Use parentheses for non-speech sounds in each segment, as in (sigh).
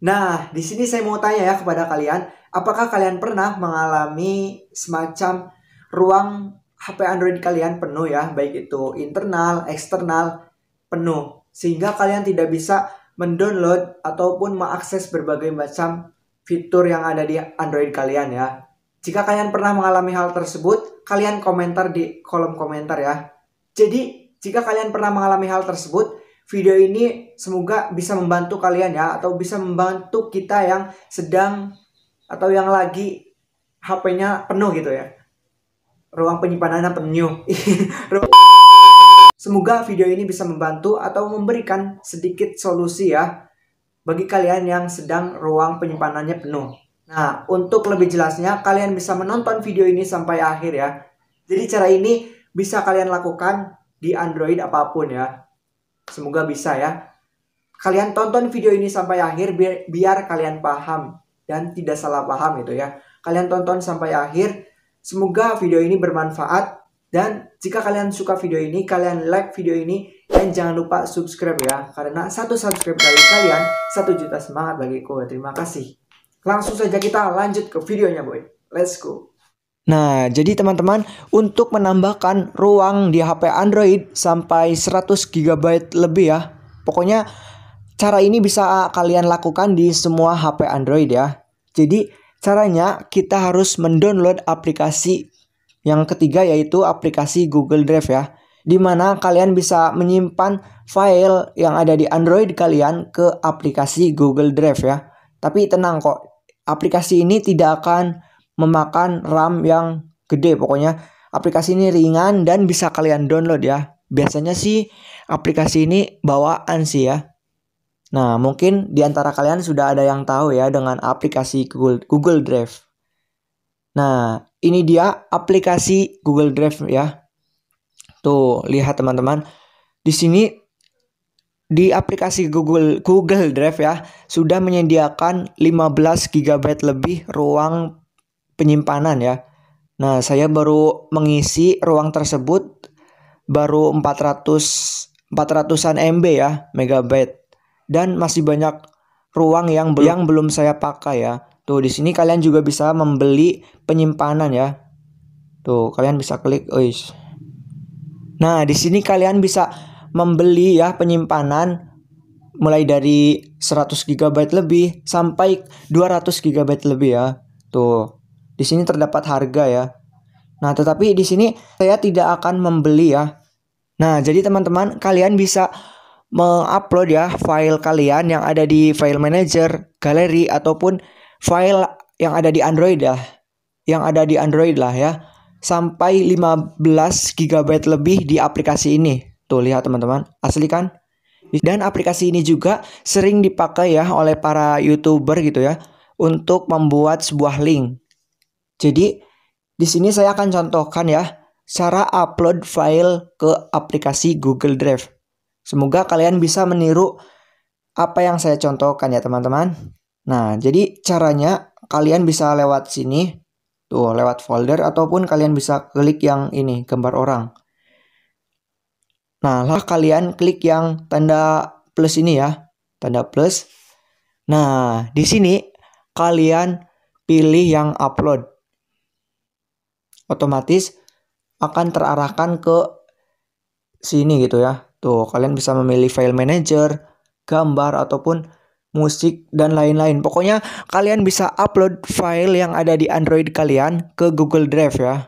Nah, di sini saya mau tanya ya kepada kalian, apakah kalian pernah mengalami semacam ruang HP Android kalian penuh ya, baik itu internal, eksternal, penuh. Sehingga kalian tidak bisa mendownload ataupun mengakses berbagai macam fitur yang ada di Android kalian ya. Jika kalian pernah mengalami hal tersebut, kalian komentar di kolom komentar ya. Jadi, jika kalian pernah mengalami hal tersebut, video ini semoga bisa membantu kalian ya atau bisa membantu kita yang sedang atau yang lagi HP-nya penuh gitu ya. Ruang penyimpanannya penuh. (laughs) semoga video ini bisa membantu atau memberikan sedikit solusi ya bagi kalian yang sedang ruang penyimpanannya penuh. Nah, untuk lebih jelasnya kalian bisa menonton video ini sampai akhir ya. Jadi cara ini bisa kalian lakukan di Android apapun ya. Semoga bisa ya. Kalian tonton video ini sampai akhir biar, biar kalian paham dan tidak salah paham gitu ya. Kalian tonton sampai akhir. Semoga video ini bermanfaat dan jika kalian suka video ini, kalian like video ini dan jangan lupa subscribe ya. Karena satu subscribe dari kalian, satu juta semangat bagiku. Terima kasih. Langsung saja kita lanjut ke videonya boy. Let's go. Nah, jadi teman-teman, untuk menambahkan ruang di HP Android sampai 100 GB lebih ya. Pokoknya cara ini bisa kalian lakukan di semua HP Android ya. Jadi, caranya kita harus mendownload aplikasi yang ketiga yaitu aplikasi Google Drive ya. Di mana kalian bisa menyimpan file yang ada di Android kalian ke aplikasi Google Drive ya. Tapi tenang kok, aplikasi ini tidak akan memakan RAM yang gede pokoknya aplikasi ini ringan dan bisa kalian download ya biasanya sih aplikasi ini bawaan sih ya nah mungkin diantara kalian sudah ada yang tahu ya dengan aplikasi Google, Google Drive nah ini dia aplikasi Google Drive ya tuh lihat teman-teman di sini di aplikasi Google Google Drive ya sudah menyediakan 15 GB lebih ruang penyimpanan ya. Nah, saya baru mengisi ruang tersebut baru 400 400-an MB ya, megabyte. Dan masih banyak ruang yang iya. belum yang belum saya pakai ya. Tuh di sini kalian juga bisa membeli penyimpanan ya. Tuh, kalian bisa klik, ois. Nah, di sini kalian bisa membeli ya penyimpanan mulai dari 100 GB lebih sampai 200 GB lebih ya. Tuh. Di sini terdapat harga ya. Nah, tetapi di sini saya tidak akan membeli ya. Nah, jadi teman-teman kalian bisa mengupload ya file kalian yang ada di file manager, galeri ataupun file yang ada di Android ya. Yang ada di Android lah ya. Sampai 15 GB lebih di aplikasi ini. Tuh lihat teman-teman, asli kan? Dan aplikasi ini juga sering dipakai ya oleh para YouTuber gitu ya untuk membuat sebuah link. Jadi di sini saya akan contohkan ya cara upload file ke aplikasi Google Drive. Semoga kalian bisa meniru apa yang saya contohkan ya teman-teman. Nah, jadi caranya kalian bisa lewat sini, tuh lewat folder ataupun kalian bisa klik yang ini gambar orang. Nah, lah kalian klik yang tanda plus ini ya, tanda plus. Nah, di sini kalian pilih yang upload otomatis akan terarahkan ke sini gitu ya. Tuh, kalian bisa memilih file manager, gambar ataupun musik dan lain-lain. Pokoknya kalian bisa upload file yang ada di Android kalian ke Google Drive ya.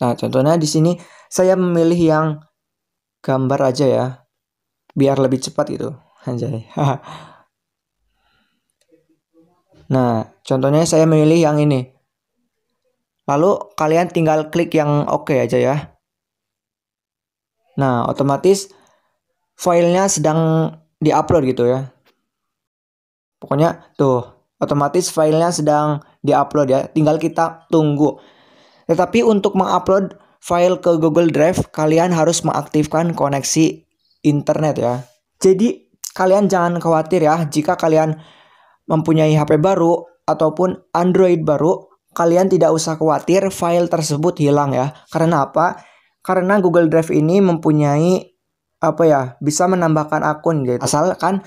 Nah, contohnya di sini saya memilih yang gambar aja ya. Biar lebih cepat gitu. Anjay. (laughs) nah, contohnya saya memilih yang ini. Lalu kalian tinggal klik yang oke aja ya. Nah, otomatis filenya sedang diupload gitu ya. Pokoknya tuh, otomatis filenya sedang diupload ya. Tinggal kita tunggu. Tetapi untuk mengupload file ke Google Drive, kalian harus mengaktifkan koneksi internet ya. Jadi kalian jangan khawatir ya jika kalian mempunyai HP baru ataupun Android baru kalian tidak usah khawatir file tersebut hilang ya. Karena apa? Karena Google Drive ini mempunyai apa ya, bisa menambahkan akun gitu. Asalkan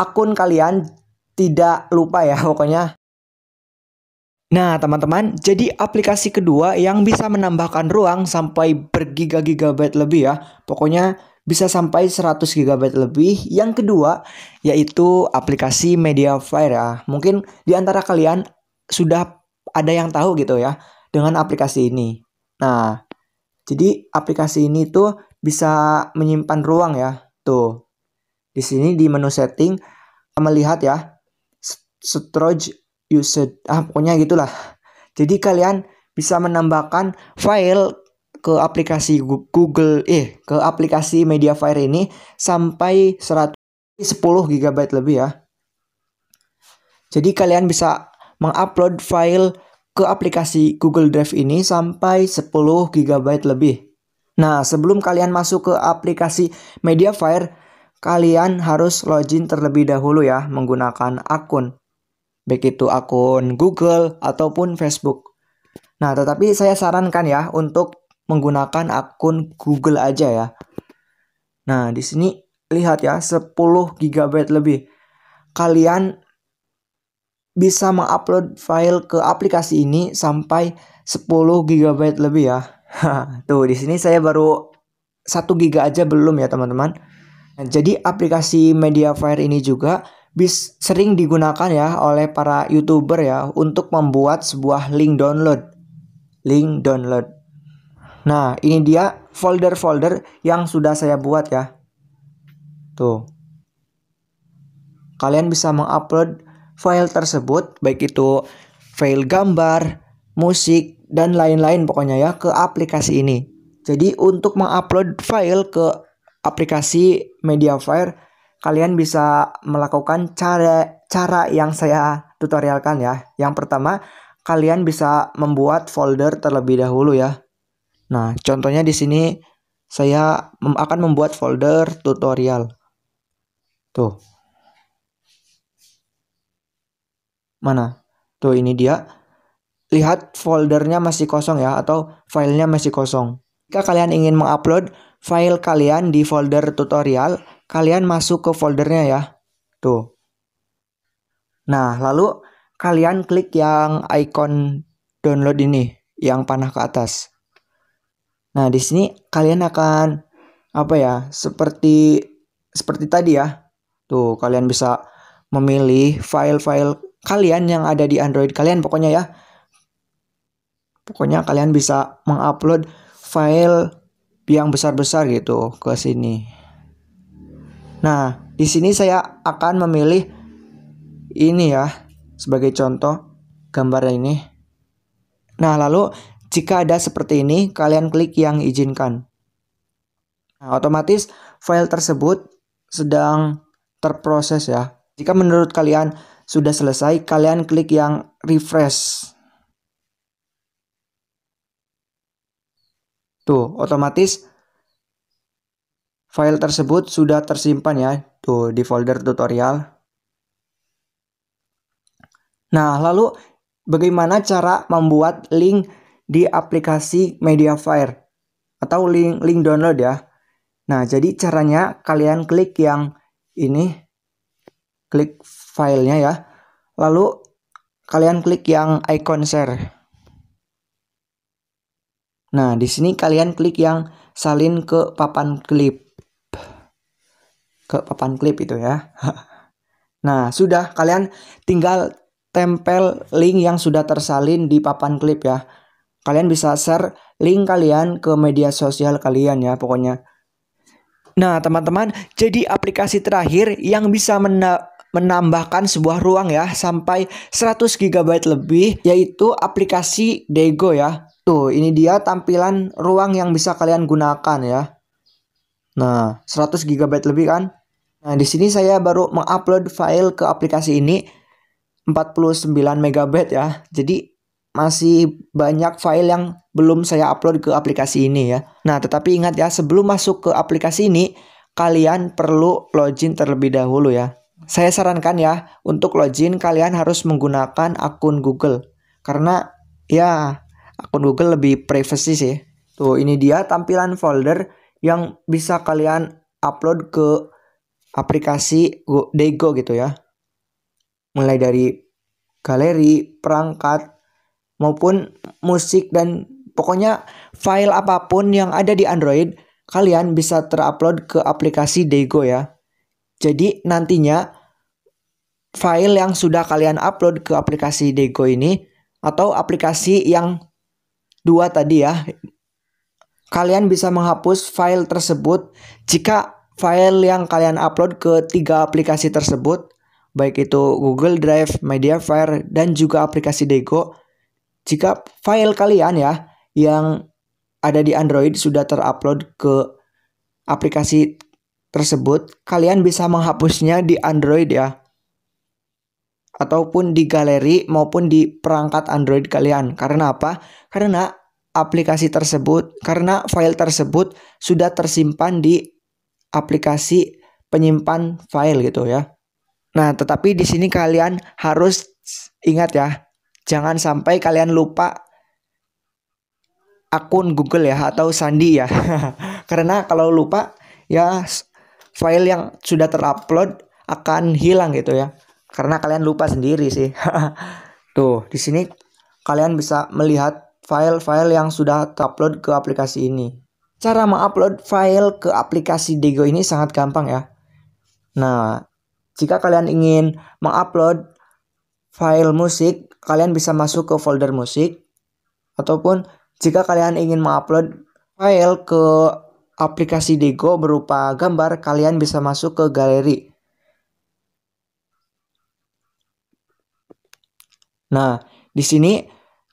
akun kalian tidak lupa ya (laughs) pokoknya. Nah, teman-teman, jadi aplikasi kedua yang bisa menambahkan ruang sampai bergiga-gigabyte lebih ya. Pokoknya bisa sampai 100 GB lebih. Yang kedua yaitu aplikasi Mediafire ya. Mungkin di antara kalian sudah ada yang tahu gitu ya dengan aplikasi ini. Nah, jadi aplikasi ini tuh bisa menyimpan ruang ya. Tuh. Di sini di menu setting melihat ya storage usage ah pokoknya gitulah. Jadi kalian bisa menambahkan file ke aplikasi Google eh ke aplikasi Mediafire ini sampai 110 GB lebih ya. Jadi kalian bisa mengupload file ke aplikasi Google Drive ini sampai 10 GB lebih. Nah, sebelum kalian masuk ke aplikasi Mediafire, kalian harus login terlebih dahulu ya menggunakan akun. Baik itu akun Google ataupun Facebook. Nah, tetapi saya sarankan ya untuk menggunakan akun Google aja ya. Nah, di sini lihat ya 10 GB lebih. Kalian bisa mengupload file ke aplikasi ini sampai 10 GB lebih ya. (laughs) Tuh di sini saya baru 1 GB aja belum ya teman-teman. Nah, jadi aplikasi Mediafire ini juga bis sering digunakan ya oleh para YouTuber ya untuk membuat sebuah link download. Link download. Nah, ini dia folder-folder yang sudah saya buat ya. Tuh. Kalian bisa mengupload file tersebut baik itu file gambar, musik dan lain-lain pokoknya ya ke aplikasi ini. Jadi untuk mengupload file ke aplikasi Mediafire kalian bisa melakukan cara cara yang saya tutorialkan ya. Yang pertama, kalian bisa membuat folder terlebih dahulu ya. Nah, contohnya di sini saya akan membuat folder tutorial. Tuh. Mana? Tuh ini dia. Lihat foldernya masih kosong ya atau filenya masih kosong. Jika kalian ingin mengupload file kalian di folder tutorial, kalian masuk ke foldernya ya. Tuh. Nah, lalu kalian klik yang icon download ini, yang panah ke atas. Nah, di sini kalian akan apa ya? Seperti seperti tadi ya. Tuh, kalian bisa memilih file-file kalian yang ada di Android kalian pokoknya ya. Pokoknya kalian bisa mengupload file yang besar-besar gitu ke sini. Nah, di sini saya akan memilih ini ya sebagai contoh gambar ini. Nah, lalu jika ada seperti ini, kalian klik yang izinkan. Nah, otomatis file tersebut sedang terproses ya. Jika menurut kalian sudah selesai, kalian klik yang refresh. Tuh, otomatis file tersebut sudah tersimpan ya, tuh di folder tutorial. Nah, lalu bagaimana cara membuat link di aplikasi Mediafire atau link link download ya. Nah, jadi caranya kalian klik yang ini klik filenya ya. Lalu kalian klik yang icon share. Nah, di sini kalian klik yang salin ke papan klip. Ke papan klip itu ya. (laughs) nah, sudah kalian tinggal tempel link yang sudah tersalin di papan klip ya. Kalian bisa share link kalian ke media sosial kalian ya pokoknya. Nah, teman-teman, jadi aplikasi terakhir yang bisa menambahkan sebuah ruang ya sampai 100 GB lebih yaitu aplikasi Dego ya. Tuh, ini dia tampilan ruang yang bisa kalian gunakan ya. Nah, 100 GB lebih kan? Nah, di sini saya baru mengupload file ke aplikasi ini 49 MB ya. Jadi masih banyak file yang belum saya upload ke aplikasi ini ya. Nah, tetapi ingat ya sebelum masuk ke aplikasi ini kalian perlu login terlebih dahulu ya saya sarankan ya untuk login kalian harus menggunakan akun Google karena ya akun Google lebih privacy sih. Tuh ini dia tampilan folder yang bisa kalian upload ke aplikasi Dego gitu ya. Mulai dari galeri, perangkat maupun musik dan pokoknya file apapun yang ada di Android kalian bisa terupload ke aplikasi Dego ya. Jadi nantinya file yang sudah kalian upload ke aplikasi Dego ini atau aplikasi yang dua tadi ya. Kalian bisa menghapus file tersebut jika file yang kalian upload ke tiga aplikasi tersebut, baik itu Google Drive, Mediafire, dan juga aplikasi Dego. Jika file kalian ya yang ada di Android sudah terupload ke aplikasi tersebut, kalian bisa menghapusnya di Android ya ataupun di galeri maupun di perangkat Android kalian. Karena apa? Karena aplikasi tersebut, karena file tersebut sudah tersimpan di aplikasi penyimpan file gitu ya. Nah, tetapi di sini kalian harus ingat ya, jangan sampai kalian lupa akun Google ya atau sandi ya. (laughs) karena kalau lupa ya file yang sudah terupload akan hilang gitu ya karena kalian lupa sendiri sih. (laughs) Tuh, di sini kalian bisa melihat file-file yang sudah terupload ke aplikasi ini. Cara mengupload file ke aplikasi Dego ini sangat gampang ya. Nah, jika kalian ingin mengupload file musik, kalian bisa masuk ke folder musik ataupun jika kalian ingin mengupload file ke aplikasi Dego berupa gambar, kalian bisa masuk ke galeri. Nah, di sini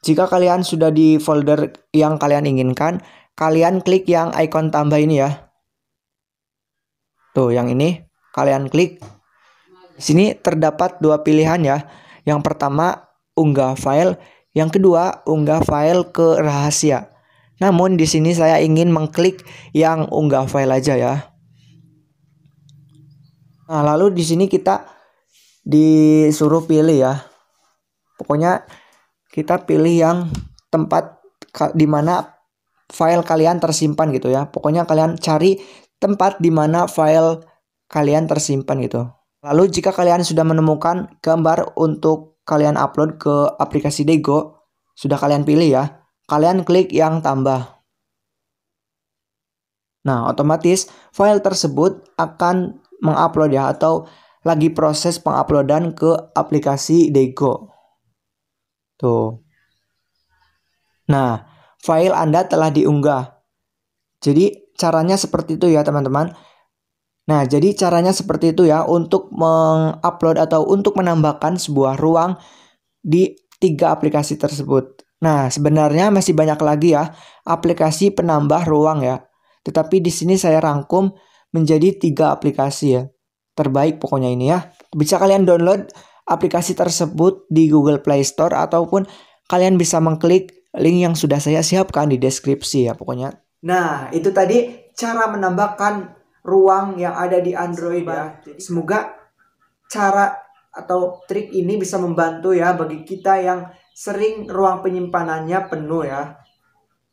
jika kalian sudah di folder yang kalian inginkan, kalian klik yang icon tambah ini ya. Tuh, yang ini kalian klik. Di sini terdapat dua pilihan ya. Yang pertama, unggah file, yang kedua, unggah file ke rahasia. Namun di sini saya ingin mengklik yang unggah file aja ya. Nah, lalu di sini kita disuruh pilih ya Pokoknya kita pilih yang tempat di mana file kalian tersimpan gitu ya. Pokoknya kalian cari tempat di mana file kalian tersimpan gitu. Lalu jika kalian sudah menemukan gambar untuk kalian upload ke aplikasi Dego, sudah kalian pilih ya. Kalian klik yang tambah. Nah, otomatis file tersebut akan mengupload ya atau lagi proses penguploadan ke aplikasi Dego. Tuh. Nah, file Anda telah diunggah. Jadi caranya seperti itu ya teman-teman. Nah, jadi caranya seperti itu ya untuk mengupload atau untuk menambahkan sebuah ruang di tiga aplikasi tersebut. Nah, sebenarnya masih banyak lagi ya aplikasi penambah ruang ya. Tetapi di sini saya rangkum menjadi tiga aplikasi ya. Terbaik pokoknya ini ya. Bisa kalian download aplikasi tersebut di Google Play Store ataupun kalian bisa mengklik link yang sudah saya siapkan di deskripsi ya pokoknya. Nah, itu tadi cara menambahkan ruang yang ada di Android ya. Semoga cara atau trik ini bisa membantu ya bagi kita yang sering ruang penyimpanannya penuh ya.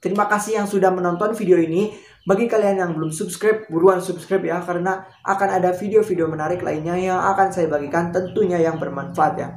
Terima kasih yang sudah menonton video ini. Bagi kalian yang belum subscribe, buruan subscribe ya karena akan ada video-video menarik lainnya yang akan saya bagikan tentunya yang bermanfaat ya.